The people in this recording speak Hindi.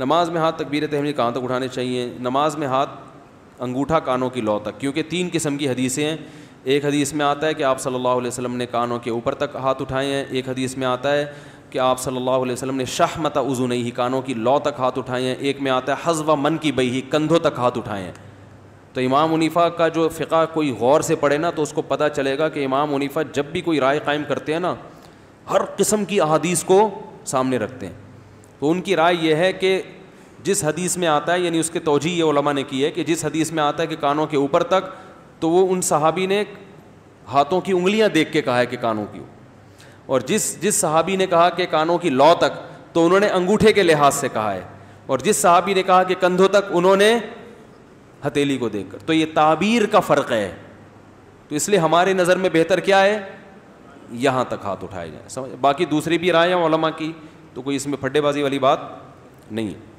नमाज में हाथ तकबीर तहमीद कहाँ तक उठाने चाहिए नमाज में हाथ अंगूठा कानों की लौ तक क्योंकि तीन किस्म की हदीसें हैं एक हदीस में आता है कि आप सल्लल्लाहु अलैहि वसल्लम ने कानों के ऊपर तक हाथ उठाए हैं एक हदीस में आता है कि आप सल्लल्लाहु अलैहि वसल्लम ने शाहमत उज़ू नहीं ही कानों की लौ तक हाथ उठाए हैं एक में आता है हजवा मन की बही ही कंधों तक हाथ उठाए हैं तो इमाम मुनीफ़ा का जो फ़िका कोई गौर से पढ़े ना तो उसको पता चलेगा कि इमाम मुनीफ़ा जब भी कोई राय कायम करते हैं ना हर किस्म की अदीस को सामने रखते हैं तो उनकी राय यह है कि जिस हदीस में आता है यानी उसके तोजी ये ओलमा ने की है कि जिस हदीस में आता है कि कानों के ऊपर तक तो वो उन सहाबी ने हाथों की उंगलियां देख के कहा है कि कानों की और जिस जिस सहाबी ने कहा कि कानों की लौ तक तो उन्होंने अंगूठे के लिहाज से कहा है और जिस सहाबी ने कहा कि कंधों तक उन्होंने हथेली को देखकर तो ये ताबीर का फ़र्क है तो इसलिए हमारे नज़र में बेहतर क्या है यहाँ तक हाथ उठाए जाए समझ बाकी दूसरी भी राय हैं की तो कोई इसमें फड्डेबाजी वाली बात नहीं है